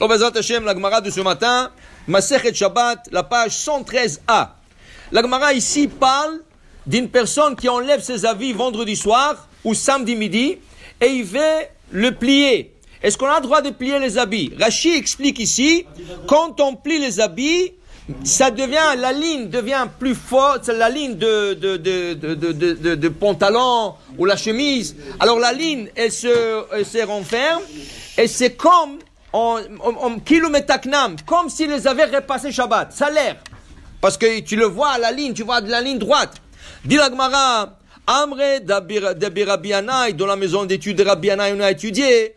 de la de ce matin, Masechet Shabbat, la page 113a. La Gemara ici parle d'une personne qui enlève ses habits vendredi soir ou samedi midi et il veut le plier. Est-ce qu'on a le droit de plier les habits Rachi explique ici, quand on plie les habits, ça devient, la ligne devient plus forte, la ligne de, de, pantalon ou la chemise. Alors la ligne, elle se, elle se renferme et c'est comme on, on, comme s'ils les avaient repassé Shabbat. Ça l'air. Parce que tu le vois à la ligne, tu vois de la ligne droite. Dit la Gemara, Amre dans la maison d'études de on a étudié.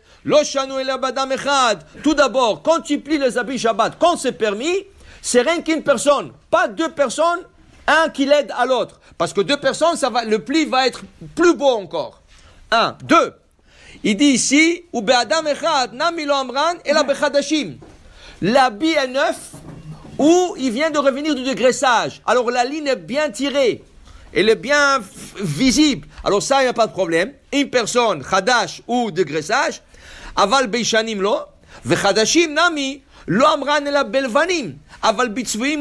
Tout d'abord, quand tu plies les habits Shabbat, quand c'est permis, c'est rien qu'une personne, pas deux personnes, un qui l'aide à l'autre. Parce que deux personnes, ça va, le pli va être plus beau encore. Un, deux. Il dit ici, ou echad, et la bechadashim. L'habit est neuf, ou il vient de revenir du dégraissage. Alors la ligne est bien tirée, elle est bien visible. Alors ça, il n'y a pas de problème. Une personne, chadash ou dégraissage, aval beishanim lo, Khadashim, nami, la belle aval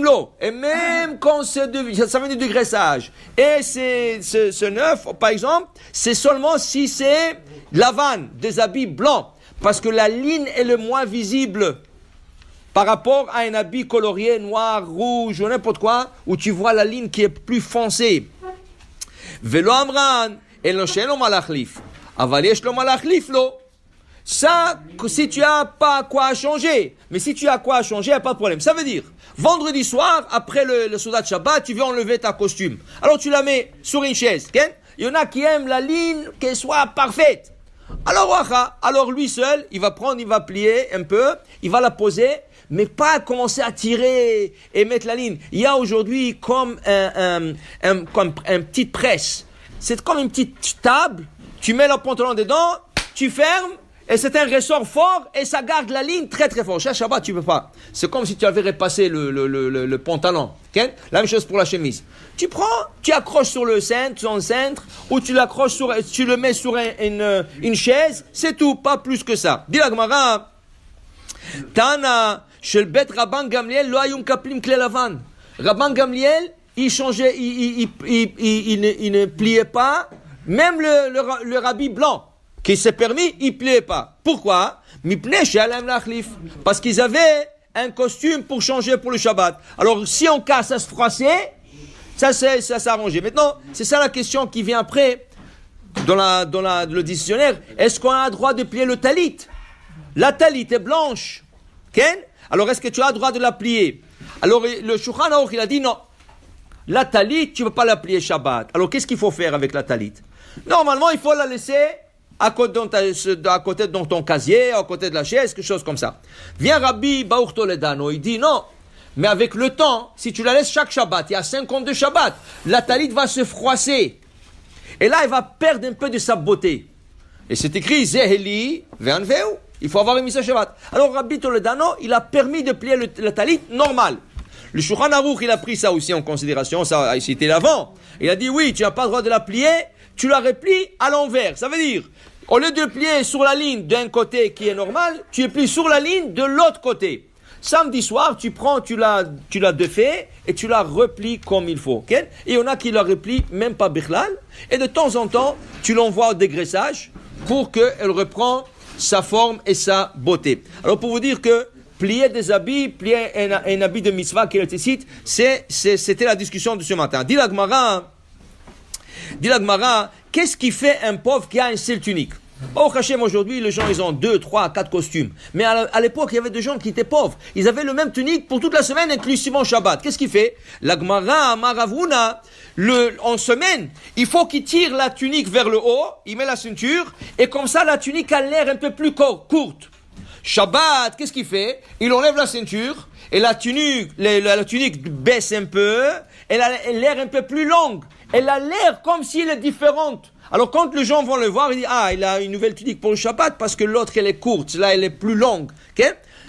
lo. Et même ah. quand c'est de, ça vient du dégraissage. Et c'est, ce neuf, par exemple, c'est seulement si c'est vanne, des habits blancs. Parce que la ligne est le moins visible par rapport à un habit colorié, noir, rouge, ou n'importe quoi, où tu vois la ligne qui est plus foncée. Velo amran, et לו שאין malachlif, lo ça, si tu as pas quoi changer. Mais si tu as quoi changer, il a pas de problème. Ça veut dire, vendredi soir, après le, le Soudat Shabbat, tu veux enlever ta costume. Alors tu la mets sur une chaise. Il y en a qui aiment la ligne qu'elle soit parfaite. Alors, alors lui seul, il va prendre, il va plier un peu, il va la poser, mais pas commencer à tirer et mettre la ligne. Il y a aujourd'hui comme un, un, comme une petite presse. C'est comme une petite table. Tu mets le pantalon dedans, tu fermes et c'est un ressort fort et ça garde la ligne très très fort. Chez Shabbat, tu peux pas. C'est comme si tu avais repassé le, le, le, le pantalon. Okay? La même chose pour la chemise. Tu prends, tu accroches sur le cintre, son cintre, ou tu l'accroches sur, tu le mets sur une, euh, une, chaise. C'est tout, pas plus que ça. Dis Tana, chez le Rabban Gamliel, lo ayum kaplim klelavan. Rabban Gamliel, il changeait, il, il, il, il ne, ne, pliait pas, même le, le, le rabbi blanc qui s'est permis, il plaît pas. Pourquoi Parce qu'ils avaient un costume pour changer pour le Shabbat. Alors si on casse, ça se froissait, ça s'arrangeait. ça, Maintenant, c'est ça la question qui vient après dans, la, le dictionnaire. Est-ce qu'on a le droit de plier le talit La talit est blanche. Alors est-ce que tu as le droit de la plier Alors le Shulchan il a dit non. La talit, tu ne peux pas la plier Shabbat. Alors qu'est-ce qu'il faut faire avec la talit Normalement, il faut la laisser à côté, à côté de ton casier, à côté de la chaise, quelque chose comme ça. Viens Rabbi Baour Toledano, il dit non. Mais avec le temps, si tu la laisses chaque Shabbat, il y a 52 Shabbats, la talit va se froisser. Et là, elle va perdre un peu de sa beauté. Et c'est écrit, Il faut avoir une à Shabbat. Alors Rabbi Toledano, il a permis de plier le, la talit normale. Le Shouchan il a pris ça aussi en considération, ça a cité l'avant. Il a dit, oui, tu n'as pas le droit de la plier, tu la replies à l'envers. Ça veut dire, au lieu de plier sur la ligne d'un côté qui est normal, tu plies sur la ligne de l'autre côté. Samedi soir, tu prends, tu la, tu défais et tu la replies comme il faut. Et il y en a qui la replie même pas bichlal. Et de temps en temps, tu l'envoies au dégraissage pour qu'elle reprend sa forme et sa beauté. Alors pour vous dire que plier des habits, plier un, habit de mitzvah qui est c'était la discussion de ce matin. Dit la Gemara, hein la l'Agmara, qu'est-ce qui fait un pauvre qui a un seul tunique Oh Hachem, aujourd'hui, les gens, ils ont deux, trois, quatre costumes. Mais à l'époque, il y avait des gens qui étaient pauvres. Ils avaient le même tunique pour toute la semaine, inclusivement Shabbat. Qu'est-ce qu'il fait L'agmara, maravuna, en semaine, il faut qu'il tire la tunique vers le haut, il met la ceinture, et comme ça, la tunique a l'air un peu plus courte. Shabbat, qu'est-ce qu'il fait Il enlève la ceinture, et la tunique, la tunique baisse un peu, elle a l'air un peu plus longue elle a l'air comme si elle est différente. Alors quand les gens vont le voir, ils disent ah il a une nouvelle tunique pour le Shabbat parce que l'autre elle est courte, là elle est plus longue.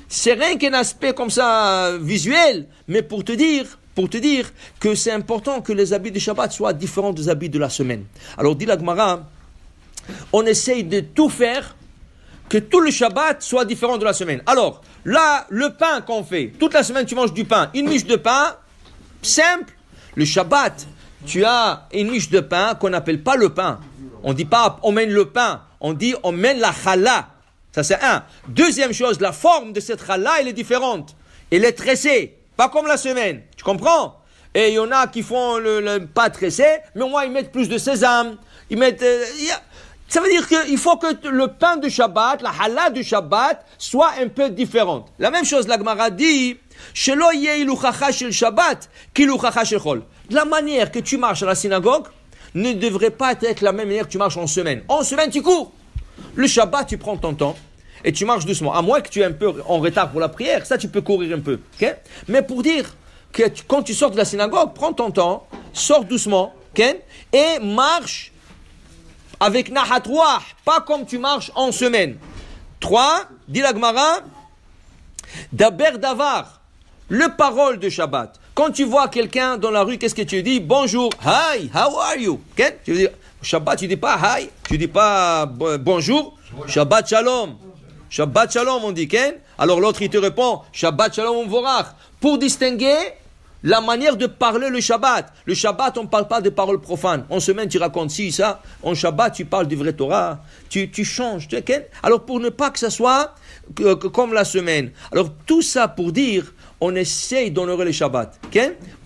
c'est rien qu'un aspect comme ça euh, visuel, mais pour te dire, pour te dire que c'est important que les habits du Shabbat soient différents des habits de la semaine. Alors dit l'Agmara, on essaye de tout faire que tout le Shabbat soit différent de la semaine. Alors là, le pain qu'on fait, toute la semaine tu manges du pain, une miche de pain, simple. Le Shabbat, tu as une niche de pain qu'on n'appelle pas le pain. On dit pas on mène le pain, on dit on mène la challah. Ça c'est un. Deuxième chose, la forme de cette challah, elle est différente. Elle est tressée, pas comme la semaine. Tu comprends Et il y en a qui font le, pain pas tressé, mais moi, ils mettent plus de sésame. Ils mettent... Euh, ça veut dire qu'il faut que le pain du Shabbat, la halal du Shabbat, soit un peu différente. La même chose, Gemara dit, « Shelo shel Shabbat, ki shel la manière que tu marches à la synagogue ne devrait pas être la même manière que tu marches en semaine. En semaine, tu cours. Le Shabbat, tu prends ton temps et tu marches doucement. À moins que tu aies un peu en retard pour la prière, ça, tu peux courir un peu. Mais pour dire que quand tu sors de la synagogue, prends ton temps, sors doucement et marche avec Ruach, pas comme tu marches en semaine. 3. Dit la Daber Davar, le parole de Shabbat. Quand tu vois quelqu'un dans la rue, qu'est-ce que tu dis Bonjour, hi, how are you okay? Tu dis Shabbat, tu dis pas hi, tu dis pas euh, bonjour, Shabbat shalom. Shabbat shalom, on dit Alors l'autre, il te répond Shabbat shalom, vorach. Pour distinguer la manière de parler le Shabbat. Le Shabbat, on ne parle pas de paroles profanes. En semaine, tu racontes ci, ça. En Shabbat, tu parles du vrai Torah. Tu, tu changes. Alors, pour ne pas que ça soit comme la semaine. Alors, tout ça pour dire on essaye d'honorer le Shabbat.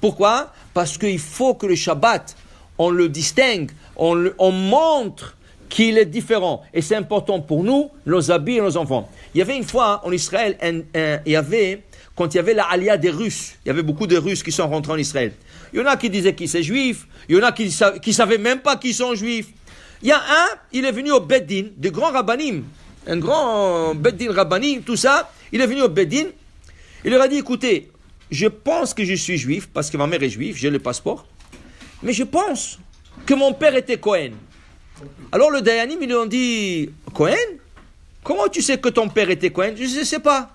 Pourquoi Parce qu'il faut que le Shabbat, on le distingue, on, montre qu'il est différent. Et c'est important pour nous, nos habits et nos enfants. Il y avait une fois en Israël, il y avait, quand il y avait la alia des Russes, il y avait beaucoup de Russes qui sont rentrés en Israël. Il y en a qui disaient qu'ils sont juifs, il y en a qui ne savaient même pas qu'ils sont juifs. Il y a un, il est venu au Bedin, de grand rabbanim, un grand Bedin rabbinim, tout ça. Il est venu au Bedin, il leur a dit, écoutez, je pense que je suis juif parce que ma mère est juive, j'ai le passeport, mais je pense que mon père était Cohen. Alors le Dayanim, ils lui ont dit, Cohen Comment tu sais que ton père était Cohen Je ne sais pas.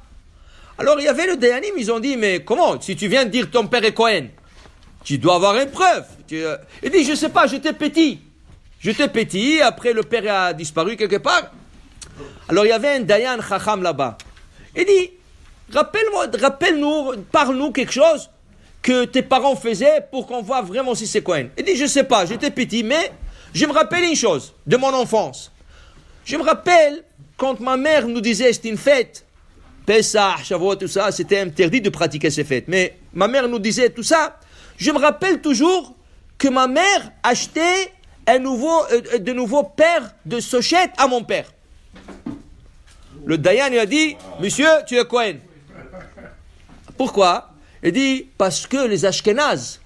Alors il y avait le Dayanim, ils ont dit, mais comment Si tu viens de dire ton père est Cohen, tu dois avoir une preuve. Euh, il dit, je ne sais pas, j'étais petit. J'étais petit, après le père a disparu quelque part. Alors il y avait un Dayan Chacham là-bas. Il dit, Rappelle-moi, rappelle-nous, parle-nous quelque chose que tes parents faisaient pour qu'on voit vraiment si c'est Cohen. Il dit, je sais pas, j'étais petit, mais je me rappelle une chose de mon enfance. Je me rappelle quand ma mère nous disait, c'est une fête, Pessah, Chavo, tout ça, c'était interdit de pratiquer ces fêtes. Mais ma mère nous disait tout ça. Je me rappelle toujours que ma mère achetait un nouveau, euh, euh, de nouveaux paires de sochettes à mon père. Le Dayan lui a dit, monsieur, tu es Cohen. Pourquoi Il dit parce que les Ashkenazes,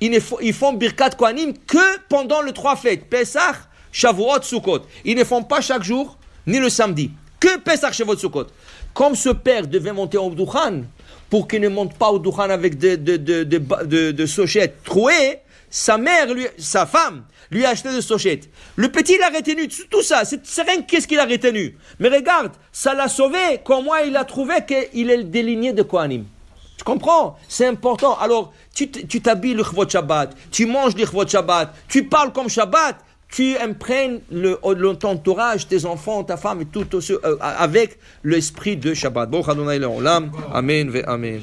ils, ils, font Birkat Kohanim que pendant les trois fêtes, Pesach, Shavuot, Sukkot. Ils ne font pas chaque jour, ni le samedi. Que Pesach, Shavuot, Sukkot. Comme ce père devait monter au Dukhan, pour qu'il ne monte pas au Dukhan avec des de, de, sochettes trouées, sa mère, lui, sa femme, lui a acheté des sochettes. Le petit, il a retenu tout ça. C'est rien qu'est-ce qu'il a retenu. Mais regarde, ça l'a sauvé. moi il a trouvé qu'il est déligné de Kohanim. Tu comprends C'est important. Alors, tu t'habilles le Chvot Shabbat, tu manges le Chvot Shabbat, tu parles comme Shabbat, tu imprègnes le, euh, entourage, tes enfants, ta femme et tout, euh, avec l'esprit de Shabbat. Bon, Amen, Amen.